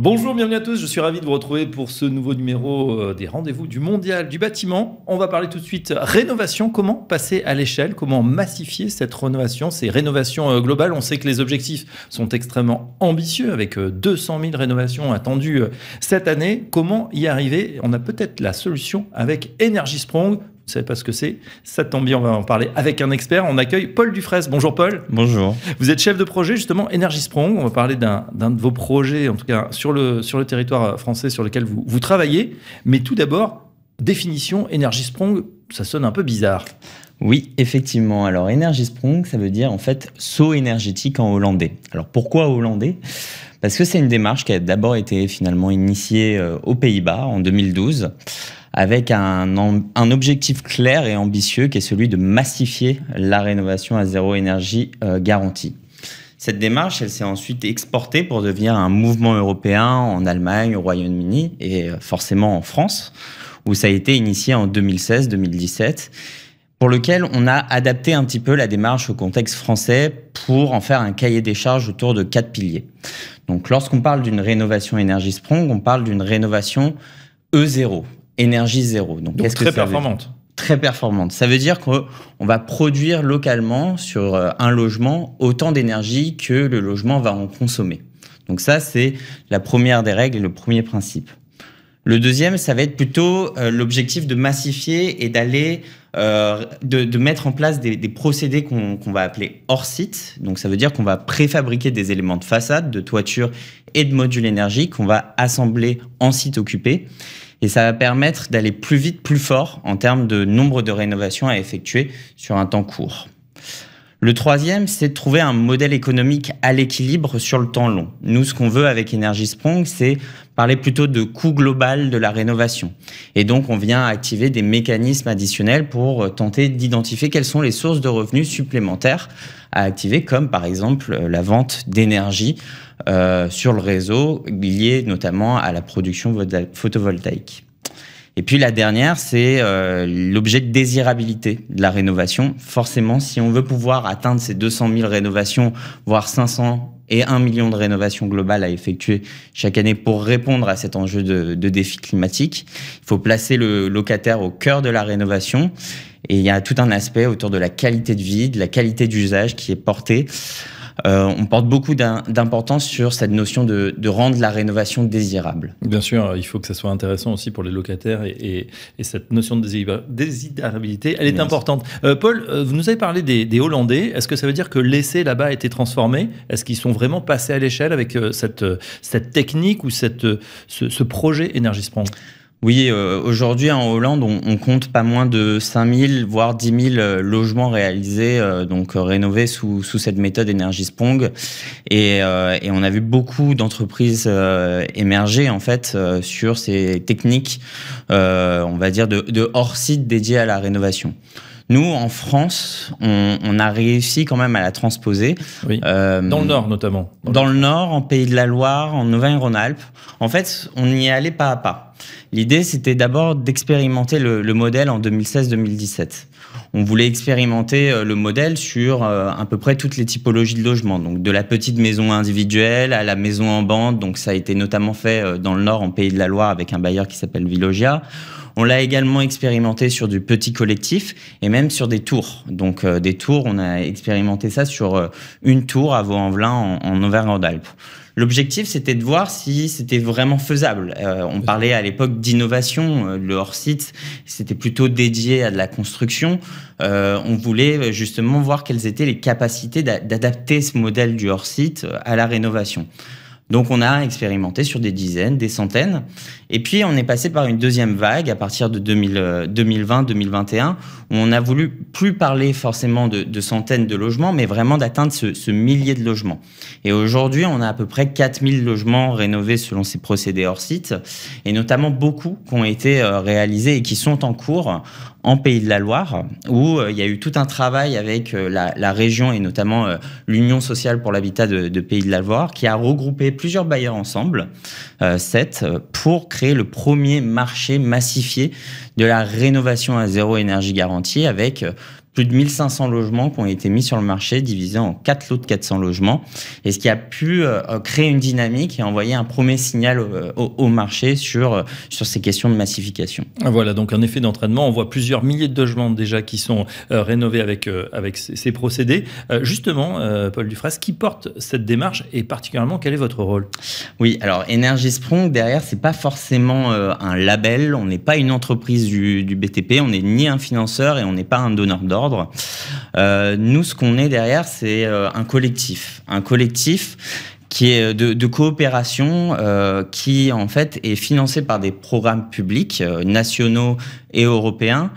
Bonjour, bienvenue à tous. Je suis ravi de vous retrouver pour ce nouveau numéro euh, des rendez-vous du mondial du bâtiment. On va parler tout de suite euh, rénovation. Comment passer à l'échelle Comment massifier cette rénovation Ces rénovations euh, globales. On sait que les objectifs sont extrêmement ambitieux avec 200 000 rénovations attendues cette année. Comment y arriver On a peut-être la solution avec Energy Sprong, ne savez pas ce que c'est, ça tombe bien, on va en parler avec un expert. On accueille Paul Dufresne. Bonjour Paul. Bonjour. Vous êtes chef de projet justement Energy Sprong. On va parler d'un de vos projets, en tout cas sur le, territoire français sur lequel vous, vous travaillez. Mais tout d'abord, définition Energy Sprong, ça sonne un peu bizarre. Oui, effectivement. Alors, Energy Sprong, ça veut dire en fait saut énergétique en hollandais. Alors, pourquoi hollandais Parce que c'est une démarche qui a d'abord été finalement initiée euh, aux Pays-Bas en 2012 avec un, objectif clair et ambitieux qui est celui de massifier la rénovation à zéro énergie euh, garantie. Cette démarche, elle s'est ensuite exportée pour devenir un mouvement européen en Allemagne, au Royaume-Uni et euh, forcément en France, où ça a été initié en 2016-2017 pour lequel on a adapté un petit peu la démarche au contexte français pour en faire un cahier des charges autour de quatre piliers. Donc lorsqu'on parle d'une rénovation énergie Sprong, on parle d'une rénovation E0, énergie zéro. Donc, très que performante. Très performante. Ça veut dire qu'on va produire localement sur euh, un logement autant d'énergie que le logement va en consommer. Donc ça, c'est la première des règles et le premier principe. Le deuxième, ça va être plutôt euh, l'objectif de massifier et d'aller euh, de, mettre en place des, procédés qu'on va appeler hors site. Donc ça veut dire qu'on va préfabriquer des éléments de façade, de toiture et de modules énergie qu'on va assembler en site occupé et ça va permettre d'aller plus vite, plus fort en termes de nombre de rénovations à effectuer sur un temps court. Le troisième, c'est de trouver un modèle économique à l'équilibre sur le temps long. Nous, ce qu'on veut avec Energy Sprong, c'est parler plutôt de coût global de la rénovation. Et donc, on vient activer des mécanismes additionnels pour euh, tenter d'identifier quelles sont les sources de revenus supplémentaires à activer, comme par exemple euh, la vente d'énergie euh, sur le réseau, liée notamment à la production photovoltaïque. Et puis la dernière, c'est l'objet de désirabilité de la rénovation. Forcément, si on veut pouvoir atteindre ces 200 000 rénovations, voire 500 et 1 million de rénovations globales à effectuer chaque année pour répondre à cet enjeu de, de défi climatique. Il faut placer le locataire au cœur de la rénovation et il y a tout un aspect autour de la qualité de vie, de la qualité d'usage qui est porté. Euh, on porte beaucoup d'importance sur cette notion de, rendre la rénovation désirable. Bien sûr, il faut que ça soit intéressant aussi pour les locataires et, cette notion de désirabilité, elle est importante. Euh, Paul, euh, vous nous avez parlé des, Hollandais. Est-ce que ça veut dire que l'essai là-bas a été transformé Est-ce qu'ils sont vraiment passés à l'échelle avec cette, technique ou cette, ce, projet Energy oui, euh, aujourd'hui en Hollande, on, compte pas moins de 5000 voire 10 000 euh, logements réalisés, euh, donc rénovés sous, cette méthode énergie Spong. Et, on a vu beaucoup d'entreprises émerger en fait sur ces techniques, on va dire de, de hors site dédiées à la rénovation. Nous, en France, on, a réussi quand même à la transposer. Euh, dans le Nord, notamment. Dans, le, Nord, en Pays de la Loire, en Auvergne-Rhône-Alpes. En fait, on y est allé pas à pas. L'idée, c'était d'abord d'expérimenter le, le modèle en 2016-2017 on voulait expérimenter euh, le modèle sur euh, à peu près toutes les typologies de logements, donc de la petite maison individuelle à la maison en bande. Donc ça a été notamment fait euh, dans le Nord, en Pays de la Loire, avec un bailleur qui s'appelle Vilogia. On l'a également expérimenté sur du petit collectif et même sur des tours. Donc des tours, on a expérimenté ça sur une tour à Vaux-en-Velin en, en Auvergne-Rhône-Alpes. L'objectif, c'était de voir si c'était vraiment faisable. Euh, on parlait à l'époque d'innovation. Euh, le hors-site, c'était plutôt dédié à de la construction. Euh, on voulait justement voir quelles étaient les capacités d'adapter ce modèle du hors-site à la rénovation. Donc on a expérimenté sur des dizaines, des centaines, et puis, on est passé par une deuxième vague à partir de 2020-2021, euh, où on a voulu plus parler forcément de, centaines de logements, mais vraiment d'atteindre ce, millier de logements. Et aujourd'hui, on a à peu près 4000 logements rénovés selon ces procédés hors site, et notamment beaucoup qui ont été euh, réalisés et qui sont en cours en Pays de la Loire, où euh, il y a eu tout un travail avec la, région et notamment l'Union sociale pour l'habitat de, Pays de la Loire, qui a regroupé plusieurs bailleurs ensemble, euh, sept, pour créer le premier marché massifié de la rénovation à zéro énergie garantie avec euh, plus de 1500 logements qui ont été mis sur le marché, divisés en quatre lots de 400 logements, et ce qui a pu euh, créer une dynamique et envoyer un premier signal au, euh, marché sur, euh, sur ces questions de massification. Voilà, donc un effet d'entraînement. On voit plusieurs milliers de logements déjà qui sont rénovés avec, avec ces, procédés. justement, Paul Dufresne, qui porte cette démarche et particulièrement quel est votre rôle Oui, alors Energy Sprong, derrière, c'est pas forcément un label, on n'est pas une entreprise du, du BTP, on n'est ni un financeur et on n'est pas un donneur d'ordre. Euh, nous, ce qu'on est derrière, c'est euh, un collectif. Un collectif qui est euh, de, coopération, qui en fait est financé par des programmes publics nationaux et européens.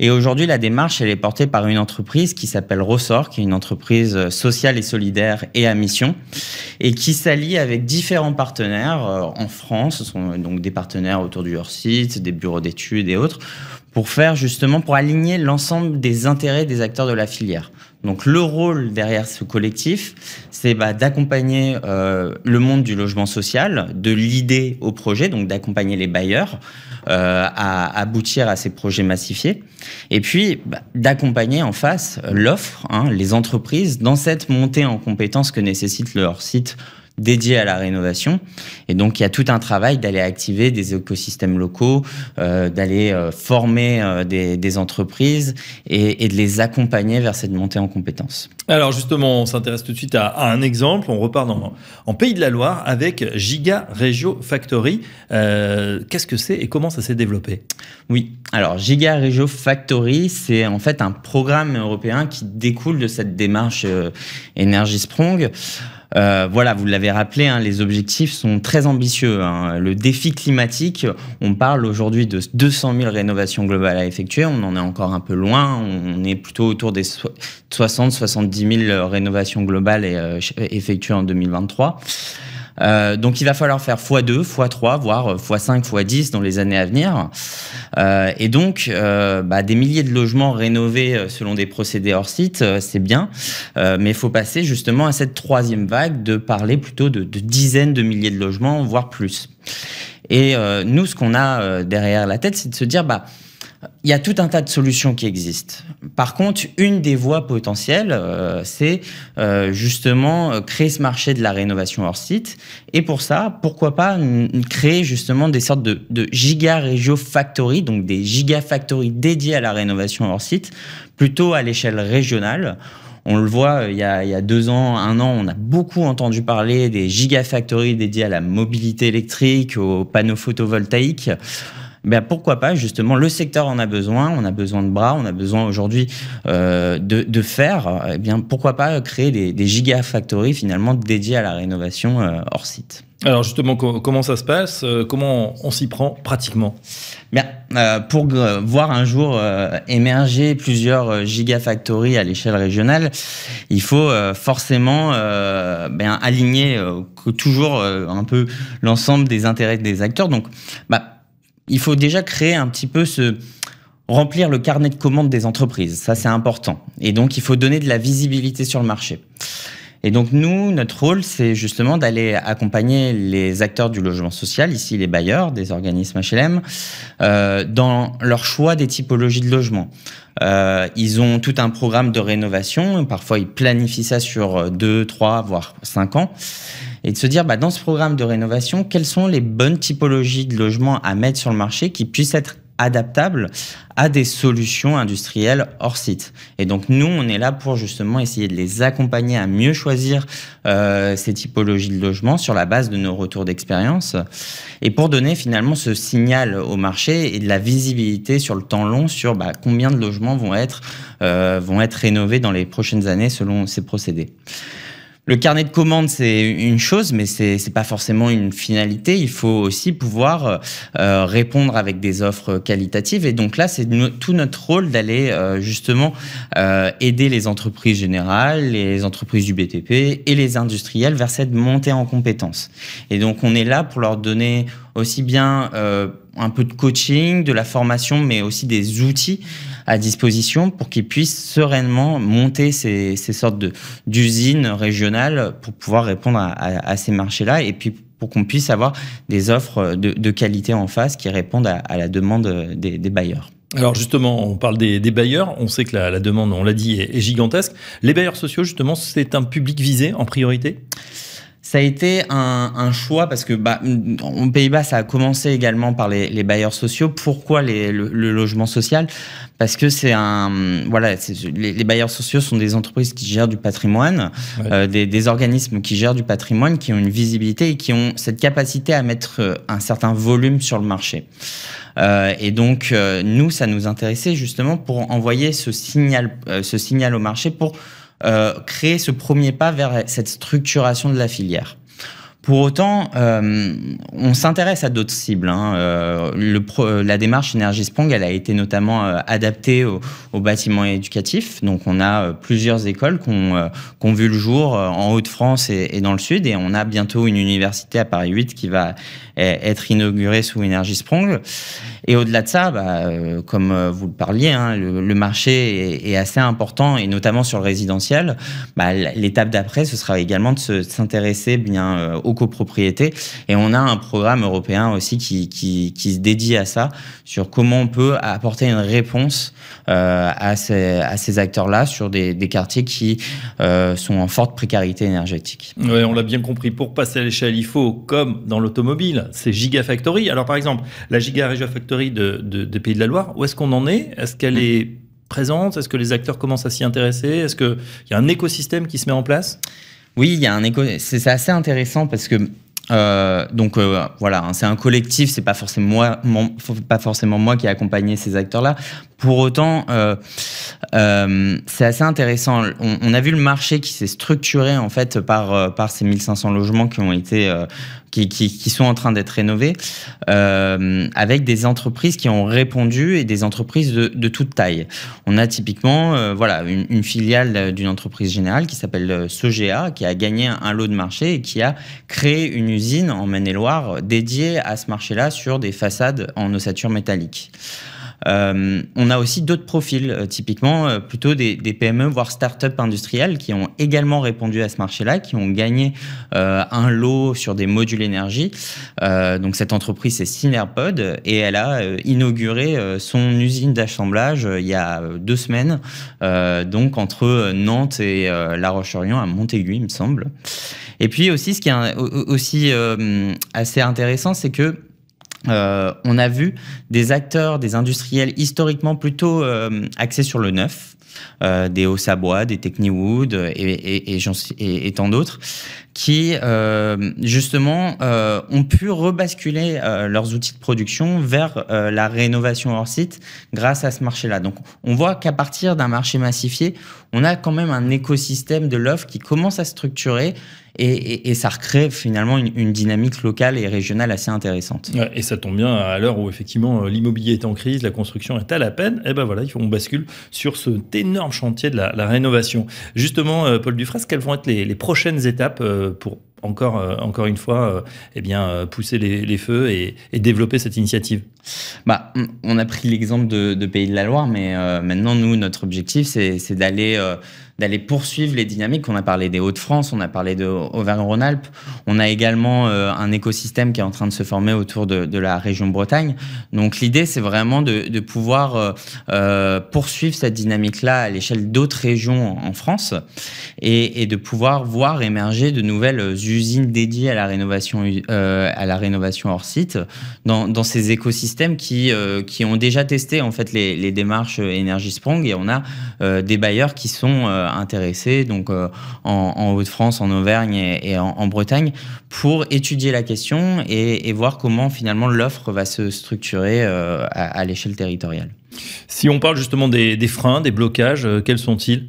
Et aujourd'hui, la démarche, elle est portée par une entreprise qui s'appelle Ressort, qui est une entreprise sociale et solidaire et à mission, et qui s'allie avec différents partenaires en France, ce sont donc des partenaires autour du hors-site, des bureaux d'études et autres, pour faire justement, pour aligner l'ensemble des intérêts des acteurs de la filière. Donc le rôle derrière ce collectif, c'est bah, d'accompagner euh, le monde du logement social, de l'idée au projet, donc d'accompagner les bailleurs euh, à aboutir à ces projets massifiés, et puis bah, d'accompagner en face euh, l'offre, hein, les entreprises, dans cette montée en compétences que nécessite leur site dédié à la rénovation. Et donc, il y a tout un travail d'aller activer des écosystèmes locaux, euh, d'aller euh, former euh, des, des, entreprises et, et, de les accompagner vers cette montée en compétences. Alors, justement, on s'intéresse tout de suite à, à, un exemple. On repart dans, en Pays de la Loire avec Giga Regio Factory. Euh, qu'est-ce que c'est et comment ça s'est développé Oui, alors Giga Regio Factory, c'est en fait un programme européen qui découle de cette démarche Energy Sprong. Euh, voilà, vous l'avez rappelé, hein, les objectifs sont très ambitieux. Hein. Le défi climatique, on parle aujourd'hui de 200 000 rénovations globales à effectuer. On en est encore un peu loin. On est plutôt autour des 60-70 000 rénovations globales euh, effectuées en 2023. Euh, donc il va falloir faire x2, x3, voire euh, x5, x10 dans les années à venir. Euh, et donc euh, bah, des milliers de logements rénovés selon des procédés hors site, c'est bien, mais il faut passer justement à cette troisième vague de parler plutôt de, de dizaines de milliers de logements, voire plus. Et nous, ce qu'on a derrière la tête, c'est de se dire, bah, il y a tout un tas de solutions qui existent. Par contre, une des voies potentielles, euh, c'est euh, justement euh, créer ce marché de la rénovation hors site. Et pour ça, pourquoi pas créer justement des sortes de, de giga régio factory, donc des gigafactories dédiées à la rénovation hors site, plutôt à l'échelle régionale. On le voit, il y, a, il y, a, deux ans, un an, on a beaucoup entendu parler des gigafactories dédiées à la mobilité électrique, aux panneaux photovoltaïques ben pourquoi pas justement le secteur en a besoin, on a besoin de bras, on a besoin aujourd'hui euh, de, de, faire, euh, eh bien pourquoi pas créer des, des gigafactories finalement dédiées à la rénovation euh, hors site. Alors justement, comment ça se passe euh, Comment on s'y prend pratiquement Bien, pour voir un jour émerger plusieurs gigafactories à l'échelle régionale, il faut forcément ben, aligner toujours un peu l'ensemble des intérêts des acteurs. Donc, bah, il faut déjà créer un petit peu ce, remplir le carnet de commandes des entreprises. Ça, c'est important. Et donc, il faut donner de la visibilité sur le marché. Et donc, nous, notre rôle, c'est justement d'aller accompagner les acteurs du logement social, ici les bailleurs des organismes HLM, euh, dans leur choix des typologies de logements. Euh, ils ont tout un programme de rénovation. Parfois, ils planifient ça sur deux, trois voire cinq ans et de se dire bah, dans ce programme de rénovation, quelles sont les bonnes typologies de logements à mettre sur le marché qui puissent être adaptables à des solutions industrielles hors site. Et donc nous, on est là pour justement essayer de les accompagner à mieux choisir euh, ces typologies de logements sur la base de nos retours d'expérience et pour donner finalement ce signal au marché et de la visibilité sur le temps long sur bah, combien de logements vont être, euh, vont être rénovés dans les prochaines années selon ces procédés le carnet de commandes, c'est une chose, mais c'est n'est pas forcément une finalité. Il faut aussi pouvoir euh, répondre avec des offres qualitatives. Et donc là, c'est tout notre rôle d'aller euh, justement euh, aider les entreprises générales, les entreprises du BTP et les industriels vers cette montée en compétences. Et donc, on est là pour leur donner aussi bien un peu de coaching, de la formation, mais aussi des outils à disposition pour qu'ils puissent sereinement monter ces, ces sortes d'usines régionales pour pouvoir répondre à, ces marchés-là et puis pour qu'on puisse avoir des offres de, qualité en face qui répondent à, la demande des, bailleurs. Alors justement, on parle des, bailleurs, on sait que la, demande, on l'a dit, est, gigantesque. Les bailleurs sociaux, justement, c'est un public visé en priorité ça a été un, un, choix parce que bah, Pays-Bas, ça a commencé également par les, les bailleurs sociaux. Pourquoi les, le, logement social Parce que c'est un voilà, les, les, bailleurs sociaux sont des entreprises qui gèrent du patrimoine, euh, des, des, organismes qui gèrent du patrimoine, qui ont une visibilité et qui ont cette capacité à mettre euh, un certain volume sur le marché. Euh, et donc euh, nous, ça nous intéressait justement pour envoyer ce signal, ce signal au marché pour euh, créer ce premier pas vers cette structuration de la filière. Pour autant, euh, on s'intéresse à d'autres cibles. Hein. Euh, le la démarche Energy Sprong, elle a été notamment adaptée au, bâtiments bâtiment éducatif. Donc, on a plusieurs écoles qu'on ont vu le jour en Haute-France et, et, dans le Sud. Et on a bientôt une université à Paris 8 qui va être inauguré sous Energy Sprong. Et au-delà de ça, bah, euh, comme euh, vous le parliez, hein, le, marché est, assez important et notamment sur le résidentiel. Bah, l'étape d'après, ce sera également de s'intéresser bien euh, aux copropriétés. Et on a un programme européen aussi qui, se dédie à ça, sur comment on peut apporter une réponse à ces, acteurs-là sur des, quartiers qui sont en forte précarité énergétique. on l'a bien compris. Pour passer à l'échelle, il faut, comme dans l'automobile, ces c'est Gigafactory. Alors par exemple, la Giga Factory de, des Pays de la Loire, où est-ce qu'on en est Est-ce qu'elle est présente Est-ce que les acteurs commencent à s'y intéresser Est-ce qu'il y a un écosystème qui se met en place Oui, il y a un écosystème. c'est assez intéressant parce que euh, donc euh, voilà, hein, c'est un collectif, c'est pas forcément moi, mon, pas forcément moi qui ai accompagné ces acteurs-là. Pour autant, euh, euh, c'est assez intéressant. On, a vu le marché qui s'est structuré en fait par, euh, par ces 1500 logements qui ont été qui, sont en train d'être rénovés, avec des entreprises qui ont répondu et des entreprises de, de toute taille. On a typiquement voilà une, filiale d'une entreprise générale qui s'appelle Sogea qui a gagné un lot de marché et qui a créé une usine en Maine-et-Loire dédiée à ce marché-là sur des façades en ossature métallique. Euh, on a aussi d'autres profils, euh, typiquement euh, plutôt des, PME, voire start-up industrielles, qui ont également répondu à ce marché-là, qui ont gagné un lot sur des modules énergie. donc cette entreprise, c'est Synerpod, et elle a inauguré son usine d'assemblage il y a deux semaines, donc entre Nantes et La Roche-Orient, à Montaigu, il me semble. Et puis aussi, ce qui est aussi assez intéressant, c'est que euh, on a vu des acteurs, des industriels historiquement plutôt euh, axés sur le neuf, euh, des Haussabois, des Techniwood et, et, et, et tant d'autres, qui, euh, justement, euh, ont pu rebasculer euh, leurs outils de production vers la rénovation hors site grâce à ce marché-là. Donc, on voit qu'à partir d'un marché massifié, on a quand même un écosystème de l'offre qui commence à se structurer. Et, ça recrée finalement une, dynamique locale et régionale assez intéressante. et ça tombe bien à l'heure où effectivement l'immobilier est en crise, la construction est à la peine, et eh ben voilà, on bascule sur cet énorme chantier de la, rénovation. Justement, Paul Dufresne, quelles vont être les, les prochaines étapes pour euh, encore, une fois, euh, eh bien, euh, pousser les, feux et développer cette initiative. Bah, on a pris l'exemple de, Pays de la Loire, mais euh, maintenant, nous, notre objectif, c'est euh, d'aller poursuivre les dynamiques. On a parlé des Hauts-de-France, on a parlé de rhône alpes On a également euh, un écosystème qui est en train de se former autour de, la région Bretagne. Donc, l'idée, c'est vraiment de, pouvoir poursuivre cette dynamique-là à l'échelle d'autres régions en France et, de pouvoir voir émerger de nouvelles usines dédiées à la rénovation, à la rénovation hors site dans ces écosystèmes qui, euh, qui ont déjà testé en fait les, les démarches euh, Energy Sprong et on a euh, des bailleurs qui sont intéressés donc en, en Haute-France, en Auvergne et, en, Bretagne pour étudier la question et, voir comment finalement l'offre va se structurer à, l'échelle territoriale. Si on parle justement des freins, des blocages, quels sont-ils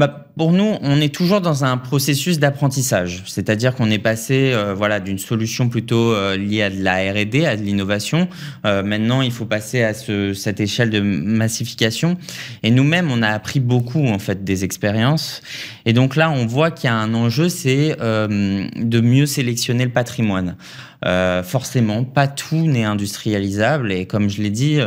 bah, pour nous, on est toujours dans un processus d'apprentissage, c'est-à-dire qu'on est passé euh, voilà, d'une solution plutôt euh, liée à de la RD, à de l'innovation. Euh, maintenant, il faut passer à ce, cette échelle de massification. Et nous-mêmes, on a appris beaucoup en fait, des expériences. Et donc là, on voit qu'il y a un enjeu, c'est de mieux sélectionner le patrimoine. forcément, pas tout n'est industrialisable. Et comme je l'ai dit,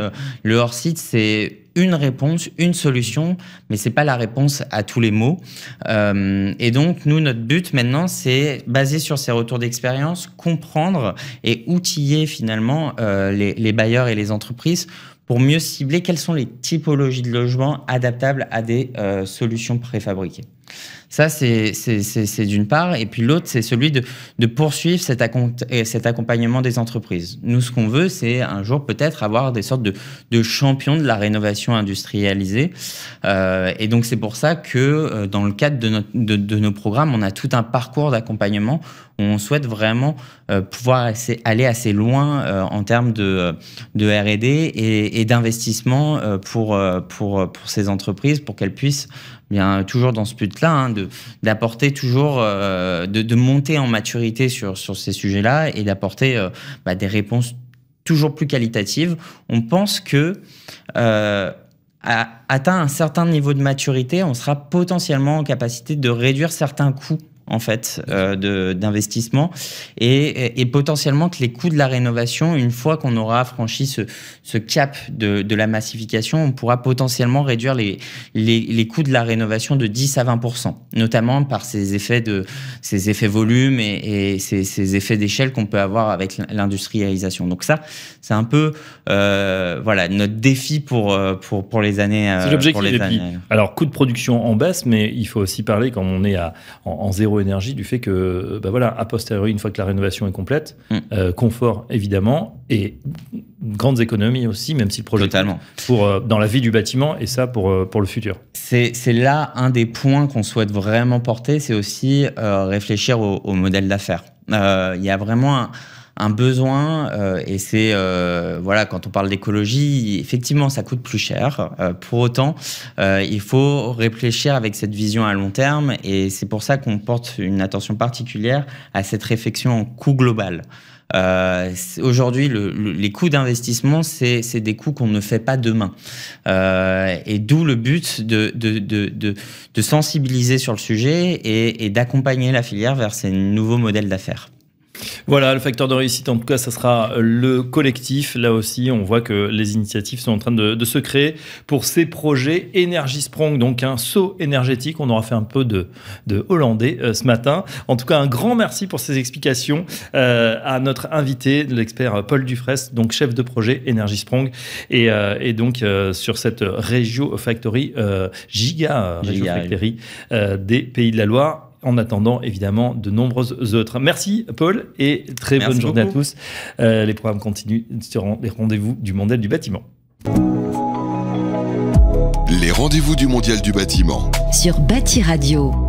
le hors-site, c'est une réponse, une solution, mais c'est pas la réponse à tous les mots. Euh, et donc, nous, notre but maintenant, c'est basé sur ces retours d'expérience, comprendre et outiller finalement euh, les, bailleurs et les entreprises pour mieux cibler quelles sont les typologies de logements adaptables à des euh, solutions préfabriquées. Ça, c'est d'une part. Et puis l'autre, c'est celui de, poursuivre cet, accompagnement des entreprises. Nous, ce qu'on veut, c'est un jour peut-être avoir des sortes de, champions de la rénovation industrialisée. Euh, et donc, c'est pour ça que euh, dans le cadre de, nos programmes, on a tout un parcours d'accompagnement on souhaite vraiment euh, pouvoir aller assez loin en termes de, RD et, et d'investissement pour, pour, pour ces entreprises, pour qu'elles puissent toujours dans ce but-là, hein, d'apporter toujours, euh, de, monter en maturité sur, sur ces sujets-là et d'apporter euh, bah, des réponses toujours plus qualitatives. On pense que euh, atteint un certain niveau de maturité, on sera potentiellement en capacité de réduire certains coûts en fait euh, d'investissement et, et, potentiellement que les coûts de la rénovation, une fois qu'on aura franchi ce, ce cap de, de, la massification, on pourra potentiellement réduire les, les, les, coûts de la rénovation de 10 à 20 notamment par ces effets de ces effets volume et, et ces, ces, effets d'échelle qu'on peut avoir avec l'industrialisation. Donc ça, c'est un peu euh, voilà notre défi pour euh, pour, pour les années. c'est euh, l'objectif. Alors coût de production en baisse, mais il faut aussi parler quand on est à, en zéro Énergie du fait que, ben voilà, a posteriori, une fois que la rénovation est complète, mm. euh, confort évidemment, et grandes économies aussi, même si le projet Totalement. pour euh, dans la vie du bâtiment et ça pour pour le futur. C'est là un des points qu'on souhaite vraiment porter, c'est aussi réfléchir au, au modèle d'affaires. Il y a vraiment un, un besoin euh, et c'est euh, voilà quand on parle d'écologie effectivement ça coûte plus cher euh, pour autant il faut réfléchir avec cette vision à long terme et c'est pour ça qu'on porte une attention particulière à cette réflexion en coût global Aujourd'hui, les coûts d'investissement, c'est des coûts qu'on ne fait pas demain. et d'où le but de, de, de, de, sensibiliser sur le sujet et d'accompagner la filière vers ces nouveaux modèles d'affaires. Voilà, le facteur de réussite, en tout cas, ça sera le collectif. Là aussi, on voit que les initiatives sont en train de, se créer pour ces projets Energy Sprong, donc un saut énergétique. On aura fait un peu de, hollandais euh, ce matin. En tout cas, un grand merci pour ces explications euh, à notre invité, l'expert euh, Paul Dufresne, donc chef de projet Energy Sprong, et, donc sur cette Regio Factory, Giga Regio Factory des Pays de la Loire en attendant évidemment de nombreuses autres. Merci Paul et très bonne journée à tous. Euh, les programmes continuent sur les rendez-vous du Mondial du bâtiment. Les rendez-vous du Mondial du bâtiment. Sur Bâti Radio.